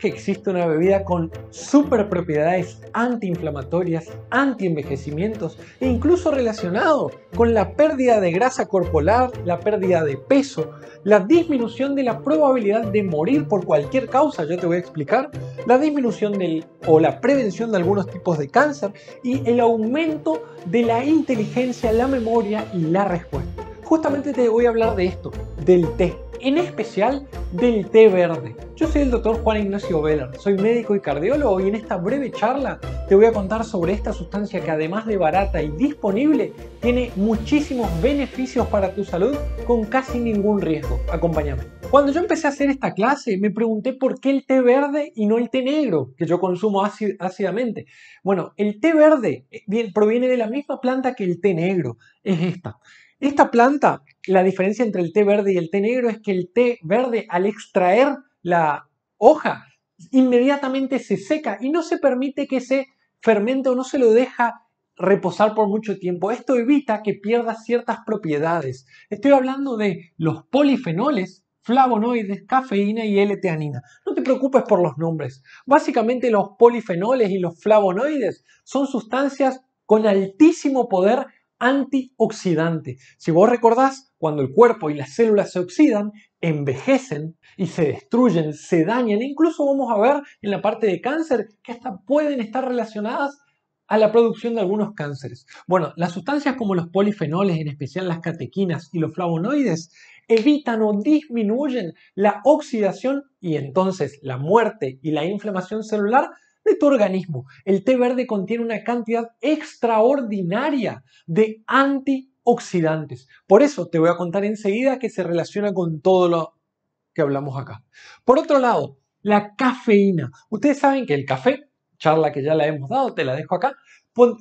que existe una bebida con super propiedades antiinflamatorias, antienvejecimientos e incluso relacionado con la pérdida de grasa corporal, la pérdida de peso, la disminución de la probabilidad de morir por cualquier causa, Yo te voy a explicar, la disminución del, o la prevención de algunos tipos de cáncer y el aumento de la inteligencia, la memoria y la respuesta. Justamente te voy a hablar de esto, del test en especial del té verde. Yo soy el doctor Juan Ignacio Veller, soy médico y cardiólogo y en esta breve charla te voy a contar sobre esta sustancia que además de barata y disponible, tiene muchísimos beneficios para tu salud con casi ningún riesgo. Acompáñame. Cuando yo empecé a hacer esta clase me pregunté por qué el té verde y no el té negro, que yo consumo ácidamente. Bueno, el té verde eh, proviene de la misma planta que el té negro, es esta. Esta planta, la diferencia entre el té verde y el té negro es que el té verde al extraer la hoja inmediatamente se seca y no se permite que se fermente o no se lo deja reposar por mucho tiempo. Esto evita que pierda ciertas propiedades. Estoy hablando de los polifenoles, flavonoides, cafeína y L-teanina. No te preocupes por los nombres. Básicamente los polifenoles y los flavonoides son sustancias con altísimo poder antioxidante. Si vos recordás, cuando el cuerpo y las células se oxidan, envejecen y se destruyen, se dañan. incluso vamos a ver en la parte de cáncer que hasta pueden estar relacionadas a la producción de algunos cánceres. Bueno, las sustancias como los polifenoles, en especial las catequinas y los flavonoides, evitan o disminuyen la oxidación y entonces la muerte y la inflamación celular de tu organismo. El té verde contiene una cantidad extraordinaria de antioxidantes. Por eso te voy a contar enseguida que se relaciona con todo lo que hablamos acá. Por otro lado, la cafeína. Ustedes saben que el café, charla que ya la hemos dado, te la dejo acá,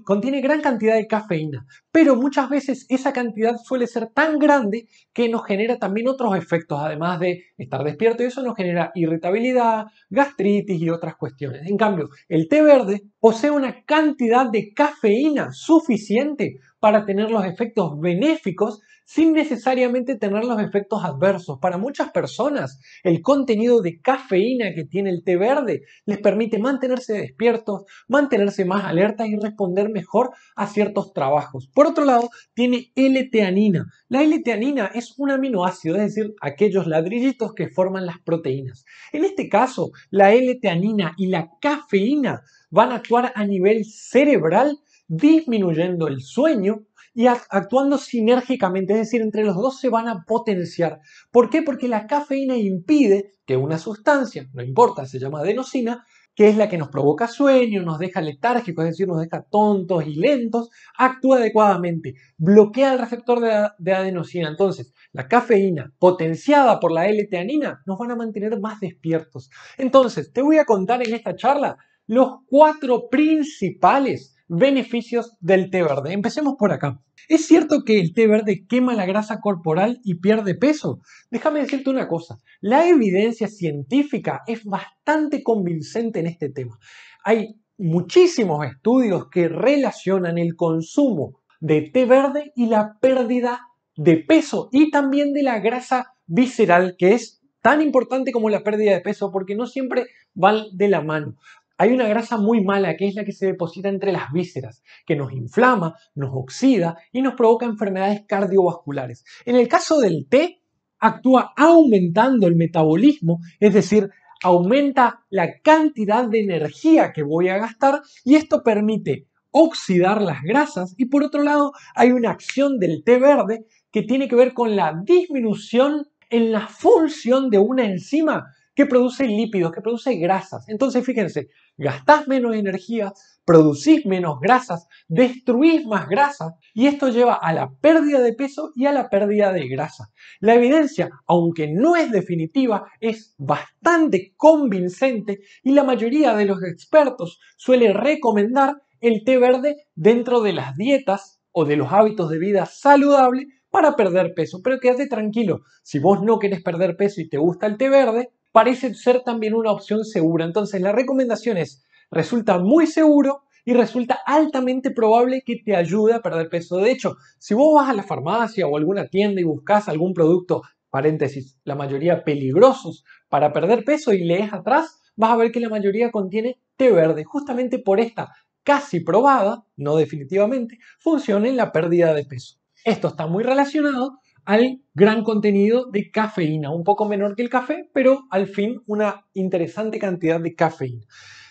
contiene gran cantidad de cafeína, pero muchas veces esa cantidad suele ser tan grande que nos genera también otros efectos, además de estar despierto, y eso nos genera irritabilidad, gastritis y otras cuestiones. En cambio, el té verde posee una cantidad de cafeína suficiente para tener los efectos benéficos sin necesariamente tener los efectos adversos. Para muchas personas, el contenido de cafeína que tiene el té verde les permite mantenerse despiertos, mantenerse más alertas y responder mejor a ciertos trabajos. Por otro lado, tiene L-teanina. La L-teanina es un aminoácido, es decir, aquellos ladrillitos que forman las proteínas. En este caso, la L-teanina y la cafeína van a actuar a nivel cerebral disminuyendo el sueño y actuando sinérgicamente, es decir, entre los dos se van a potenciar. ¿Por qué? Porque la cafeína impide que una sustancia, no importa, se llama adenosina, que es la que nos provoca sueño, nos deja letárgicos, es decir, nos deja tontos y lentos, actúa adecuadamente, bloquea el receptor de, adenosina. Entonces, la cafeína potenciada por la L-teanina nos van a mantener más despiertos. Entonces, te voy a contar en esta charla los cuatro principales Beneficios del té verde. Empecemos por acá. ¿Es cierto que el té verde quema la grasa corporal y pierde peso? Déjame decirte una cosa. La evidencia científica es bastante convincente en este tema. Hay muchísimos estudios que relacionan el consumo de té verde y la pérdida de peso y también de la grasa visceral, que es tan importante como la pérdida de peso porque no siempre van de la mano hay una grasa muy mala que es la que se deposita entre las vísceras, que nos inflama, nos oxida y nos provoca enfermedades cardiovasculares. En el caso del té, actúa aumentando el metabolismo, es decir, aumenta la cantidad de energía que voy a gastar y esto permite oxidar las grasas y por otro lado hay una acción del té verde que tiene que ver con la disminución en la función de una enzima que produce lípidos, que produce grasas. Entonces, fíjense, gastás menos energía, producís menos grasas, destruís más grasas y esto lleva a la pérdida de peso y a la pérdida de grasa. La evidencia, aunque no es definitiva, es bastante convincente y la mayoría de los expertos suele recomendar el té verde dentro de las dietas o de los hábitos de vida saludable para perder peso. Pero quédate tranquilo, si vos no querés perder peso y te gusta el té verde, parece ser también una opción segura. Entonces la recomendación es, resulta muy seguro y resulta altamente probable que te ayude a perder peso. De hecho, si vos vas a la farmacia o alguna tienda y buscas algún producto, paréntesis, la mayoría peligrosos para perder peso y lees atrás, vas a ver que la mayoría contiene té verde, justamente por esta casi probada, no definitivamente, funciona en la pérdida de peso. Esto está muy relacionado al gran contenido de cafeína, un poco menor que el café, pero al fin una interesante cantidad de cafeína.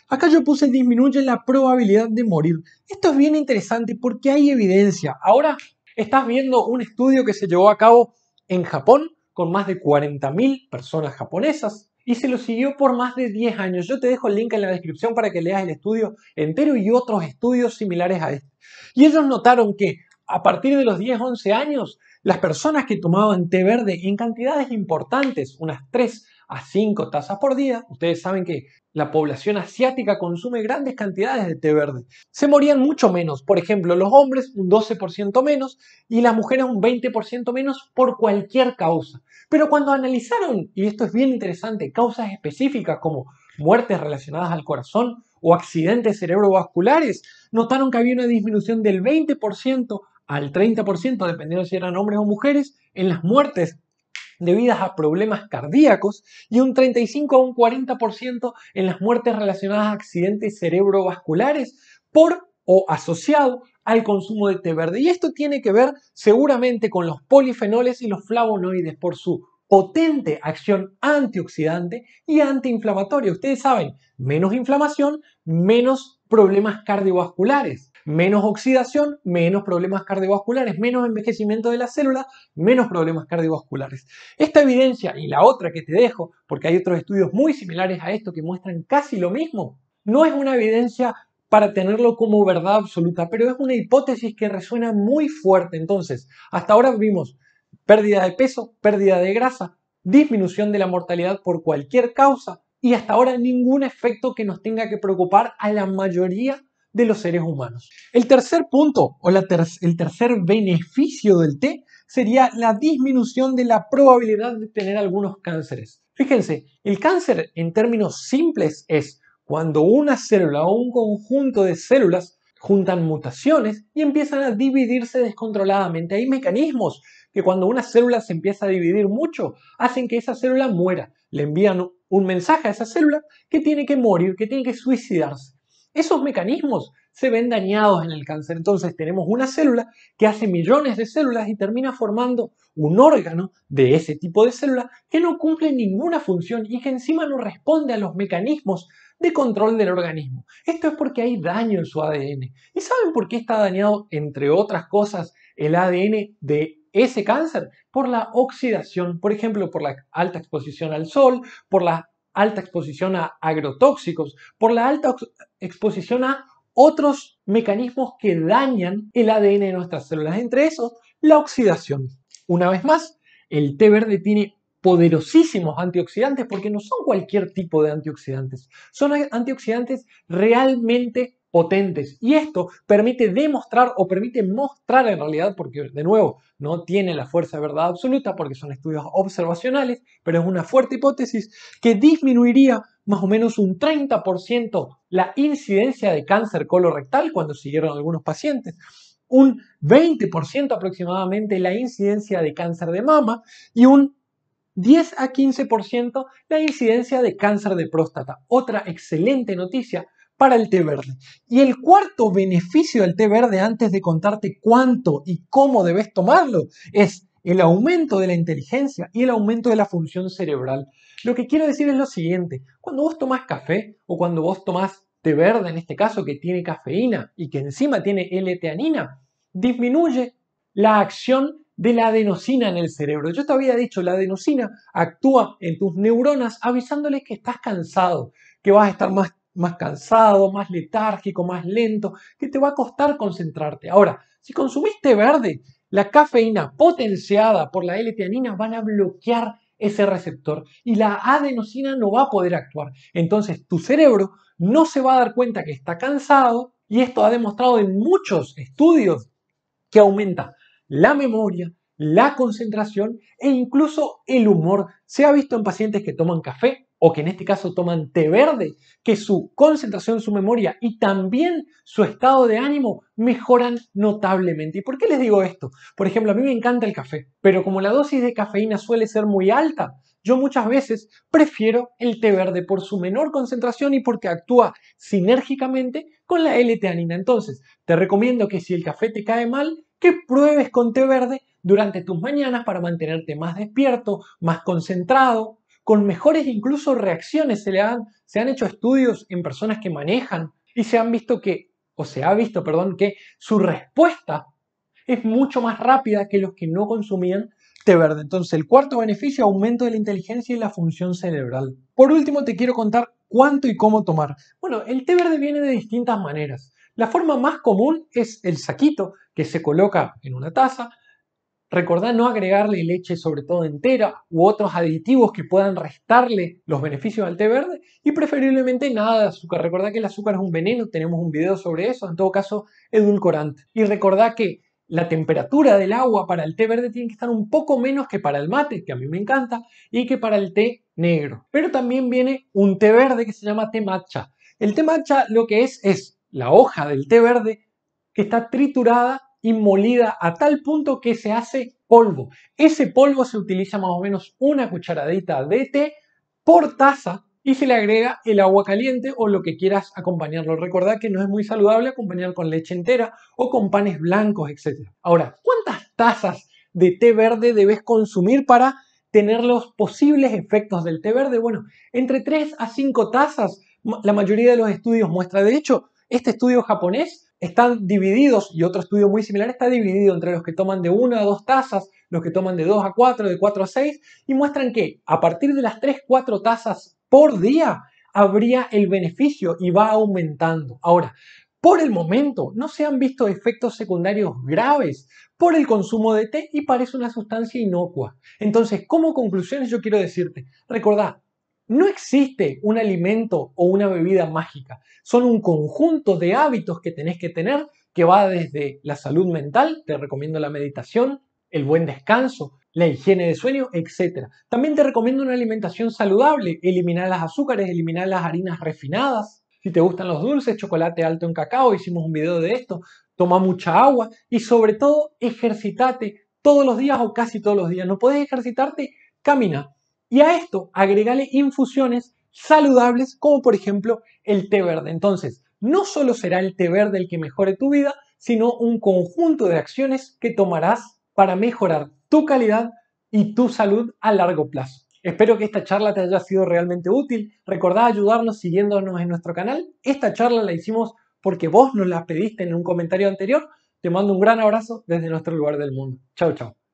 Acá yo puse disminuye la probabilidad de morir. Esto es bien interesante porque hay evidencia. Ahora estás viendo un estudio que se llevó a cabo en Japón con más de 40.000 personas japonesas y se lo siguió por más de 10 años. Yo te dejo el link en la descripción para que leas el estudio entero y otros estudios similares a este. Y ellos notaron que a partir de los 10, 11 años, las personas que tomaban té verde en cantidades importantes, unas 3 a 5 tazas por día, ustedes saben que la población asiática consume grandes cantidades de té verde, se morían mucho menos. Por ejemplo, los hombres un 12% menos y las mujeres un 20% menos por cualquier causa. Pero cuando analizaron, y esto es bien interesante, causas específicas como muertes relacionadas al corazón o accidentes cerebrovasculares, notaron que había una disminución del 20% al 30%, dependiendo si eran hombres o mujeres, en las muertes debidas a problemas cardíacos y un 35 a un 40% en las muertes relacionadas a accidentes cerebrovasculares por o asociado al consumo de té verde. Y esto tiene que ver seguramente con los polifenoles y los flavonoides por su potente acción antioxidante y antiinflamatoria. Ustedes saben, menos inflamación, menos problemas cardiovasculares. Menos oxidación, menos problemas cardiovasculares, menos envejecimiento de la célula, menos problemas cardiovasculares. Esta evidencia y la otra que te dejo, porque hay otros estudios muy similares a esto que muestran casi lo mismo, no es una evidencia para tenerlo como verdad absoluta, pero es una hipótesis que resuena muy fuerte. Entonces, hasta ahora vimos pérdida de peso, pérdida de grasa, disminución de la mortalidad por cualquier causa y hasta ahora ningún efecto que nos tenga que preocupar a la mayoría de los seres humanos. El tercer punto o el tercer beneficio del té sería la disminución de la probabilidad de tener algunos cánceres. Fíjense, el cáncer en términos simples es cuando una célula o un conjunto de células juntan mutaciones y empiezan a dividirse descontroladamente. Hay mecanismos que cuando una célula se empieza a dividir mucho, hacen que esa célula muera. Le envían un mensaje a esa célula que tiene que morir, que tiene que suicidarse. Esos mecanismos se ven dañados en el cáncer. Entonces tenemos una célula que hace millones de células y termina formando un órgano de ese tipo de célula que no cumple ninguna función y que encima no responde a los mecanismos de control del organismo. Esto es porque hay daño en su ADN. ¿Y saben por qué está dañado, entre otras cosas, el ADN de ese cáncer? Por la oxidación, por ejemplo, por la alta exposición al sol, por la alta exposición a agrotóxicos, por la alta exposición a otros mecanismos que dañan el ADN de nuestras células, entre esos la oxidación. Una vez más, el té verde tiene poderosísimos antioxidantes porque no son cualquier tipo de antioxidantes, son antioxidantes realmente potentes. Y esto permite demostrar o permite mostrar en realidad, porque de nuevo no tiene la fuerza de verdad absoluta porque son estudios observacionales, pero es una fuerte hipótesis que disminuiría más o menos un 30% la incidencia de cáncer colorectal cuando siguieron algunos pacientes un 20% aproximadamente la incidencia de cáncer de mama y un 10 a 15% la incidencia de cáncer de próstata. Otra excelente noticia para el té verde. Y el cuarto beneficio del té verde, antes de contarte cuánto y cómo debes tomarlo, es el aumento de la inteligencia y el aumento de la función cerebral. Lo que quiero decir es lo siguiente, cuando vos tomás café o cuando vos tomás té verde, en este caso que tiene cafeína y que encima tiene L-teanina, disminuye la acción de la adenosina en el cerebro. Yo te había dicho, la adenosina actúa en tus neuronas avisándoles que estás cansado, que vas a estar más más cansado, más letárgico, más lento, que te va a costar concentrarte. Ahora, si consumiste verde, la cafeína potenciada por la L-teanina van a bloquear ese receptor y la adenosina no va a poder actuar. Entonces tu cerebro no se va a dar cuenta que está cansado y esto ha demostrado en muchos estudios que aumenta la memoria, la concentración e incluso el humor. Se ha visto en pacientes que toman café o que en este caso toman té verde, que su concentración, su memoria y también su estado de ánimo mejoran notablemente. ¿Y por qué les digo esto? Por ejemplo, a mí me encanta el café, pero como la dosis de cafeína suele ser muy alta, yo muchas veces prefiero el té verde por su menor concentración y porque actúa sinérgicamente con la L-teanina. Entonces, te recomiendo que si el café te cae mal, que pruebes con té verde durante tus mañanas para mantenerte más despierto, más concentrado, con mejores incluso reacciones. Se, le han, se han hecho estudios en personas que manejan y se han visto que, o se ha visto, perdón, que su respuesta es mucho más rápida que los que no consumían té verde. Entonces, el cuarto beneficio, aumento de la inteligencia y la función cerebral. Por último, te quiero contar cuánto y cómo tomar. Bueno, el té verde viene de distintas maneras. La forma más común es el saquito que se coloca en una taza, Recordá no agregarle leche, sobre todo entera, u otros aditivos que puedan restarle los beneficios al té verde y preferiblemente nada de azúcar. Recordá que el azúcar es un veneno, tenemos un video sobre eso, en todo caso edulcorante. Y recordá que la temperatura del agua para el té verde tiene que estar un poco menos que para el mate, que a mí me encanta, y que para el té negro. Pero también viene un té verde que se llama té matcha. El té matcha lo que es es la hoja del té verde que está triturada y molida a tal punto que se hace polvo. Ese polvo se utiliza más o menos una cucharadita de té por taza y se le agrega el agua caliente o lo que quieras acompañarlo. Recordad que no es muy saludable acompañar con leche entera o con panes blancos, etc. Ahora, ¿cuántas tazas de té verde debes consumir para tener los posibles efectos del té verde? Bueno, entre 3 a 5 tazas, la mayoría de los estudios muestra. De hecho, este estudio japonés están divididos, y otro estudio muy similar está dividido entre los que toman de 1 a 2 tazas, los que toman de 2 a 4, de 4 a 6, y muestran que a partir de las 3, 4 tazas por día habría el beneficio y va aumentando. Ahora, por el momento no se han visto efectos secundarios graves por el consumo de té y parece una sustancia inocua. Entonces, como conclusiones yo quiero decirte, recordad. No existe un alimento o una bebida mágica. Son un conjunto de hábitos que tenés que tener que va desde la salud mental, te recomiendo la meditación, el buen descanso, la higiene de sueño, etc. También te recomiendo una alimentación saludable, eliminar las azúcares, eliminar las harinas refinadas. Si te gustan los dulces, chocolate alto en cacao, hicimos un video de esto. Toma mucha agua y sobre todo ejercitate todos los días o casi todos los días. No puedes ejercitarte, camina. Y a esto agregale infusiones saludables como por ejemplo el té verde. Entonces, no solo será el té verde el que mejore tu vida, sino un conjunto de acciones que tomarás para mejorar tu calidad y tu salud a largo plazo. Espero que esta charla te haya sido realmente útil. Recordá ayudarnos siguiéndonos en nuestro canal. Esta charla la hicimos porque vos nos la pediste en un comentario anterior. Te mando un gran abrazo desde nuestro lugar del mundo. Chao, chao.